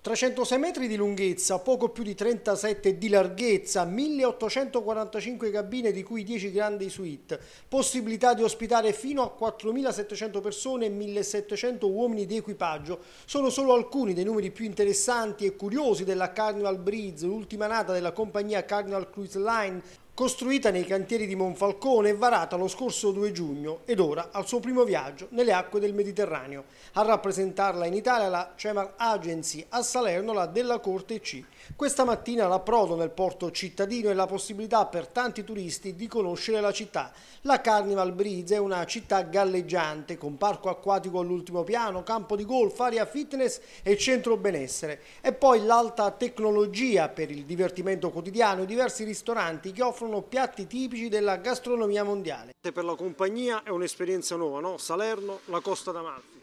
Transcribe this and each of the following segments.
306 metri di lunghezza, poco più di 37 di larghezza, 1845 cabine di cui 10 grandi suite, possibilità di ospitare fino a 4700 persone e 1700 uomini di equipaggio. Sono solo alcuni dei numeri più interessanti e curiosi della Carnival Breeze, l'ultima nata della compagnia Carnival Cruise Line, costruita nei cantieri di Monfalcone e varata lo scorso 2 giugno ed ora al suo primo viaggio nelle acque del Mediterraneo. A rappresentarla in Italia la Cemal Agency, a Salerno la della Corte C. Questa mattina l'approdo nel porto cittadino e la possibilità per tanti turisti di conoscere la città. La Carnival Breeze è una città galleggiante con parco acquatico all'ultimo piano, campo di golf, area fitness e centro benessere. E poi l'alta tecnologia per il divertimento quotidiano e diversi ristoranti che offrono rientrano piatti tipici della gastronomia mondiale. Per la compagnia è un'esperienza nuova, no? Salerno, la Costa d'Amalfi.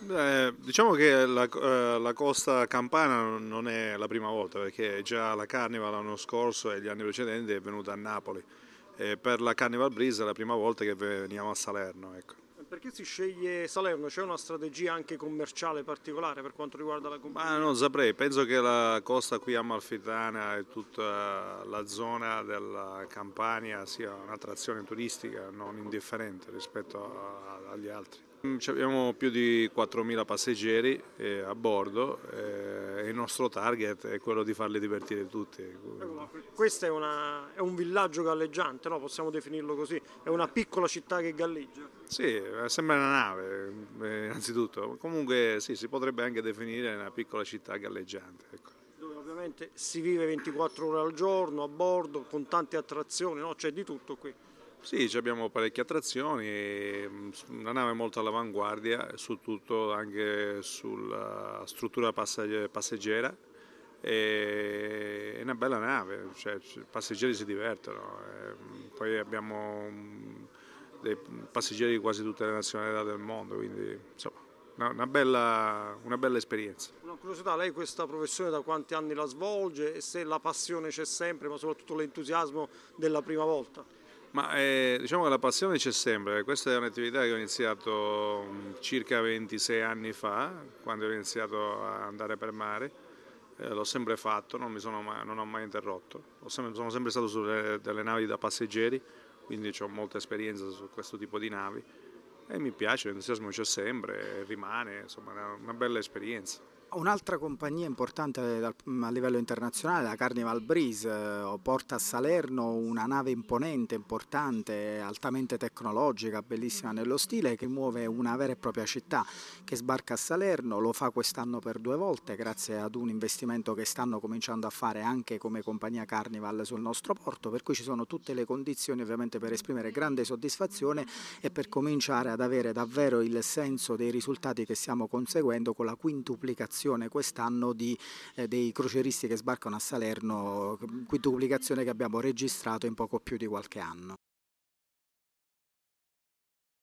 Beh, diciamo che la, eh, la, costa campana non è la prima volta perché già la Carnival l'anno scorso e gli anni precedenti è venuta a Napoli e per la Carnival Breeze è la prima volta che veniamo a Salerno. Ecco. Perché si sceglie Salerno? C'è una strategia anche commerciale particolare per quanto riguarda la compagnia? Ah, non saprei, penso che la costa qui amalfitana e tutta la zona della Campania sia un'attrazione turistica non indifferente rispetto agli altri. Mm, abbiamo più di 4.000 passeggeri eh, a bordo eh, e il nostro target è quello di farli divertire tutti. Questo è, una, è un villaggio galleggiante, no? possiamo definirlo così, è una piccola città che galleggia. Sì, eh, sembra una nave innanzitutto, comunque sì, si potrebbe anche definire una piccola città galleggiante. Ecco. Dove ovviamente si vive 24 ore al giorno a bordo con tante attrazioni, no? c'è di tutto qui. Sì, abbiamo parecchie attrazioni, mm, una nave molto all'avanguardia su tutto, anche sulla struttura passeggera. È una bella nave, cioè, i passeggeri si divertono. Ehm, poi abbiamo mm, dei passeggeri di quasi tutte le nazionalità del mondo, quindi insomma, una bella, una bella esperienza. Una curiosità, lei questa professione da quanti anni la svolge e se la passione c'è sempre, ma soprattutto l'entusiasmo della prima volta? Ma eh, diciamo che la passione c'è sempre, eh, questa è un'attività che ho iniziato mm, circa 26 anni fa, quando ho iniziato a andare per mare, eh, l'ho sempre fatto, non, mai, non, ho mai interrotto, sempre, sono sempre stato sulle delle navi da passeggeri, quindi ho molta esperienza su questo tipo di navi e mi piace, l'entusiasmo c'è sempre, rimane, insomma è una bella esperienza. Un'altra compagnia importante mm, a livello internazionale, la Carnival Breeze, eh, porta a Salerno una nave imponente, importante, altamente tecnologica, bellissima nello stile, che muove una vera e propria città che sbarca a Salerno, lo fa quest'anno per due volte grazie ad un investimento che stanno cominciando a fare anche come compagnia Carnival sul nostro porto, per cui ci sono tutte le condizioni ovviamente per esprimere grande soddisfazione e per cominciare ad avere davvero il senso dei risultati che stiamo conseguendo con la quintuplicazione dotazione quest'anno eh, dei croceristi che sbarcano a Salerno, duplicazione mm, che abbiamo registrato in poco più di qualche anno.